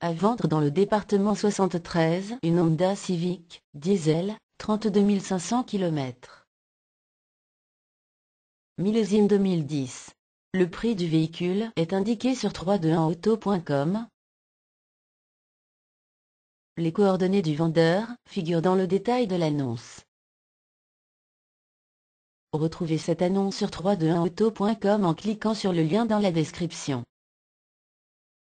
À vendre dans le département 73 une Honda Civic, diesel, 32 500 km. Millésime 2010. Le prix du véhicule est indiqué sur 321auto.com. Les coordonnées du vendeur figurent dans le détail de l'annonce. Retrouvez cette annonce sur 321auto.com en cliquant sur le lien dans la description.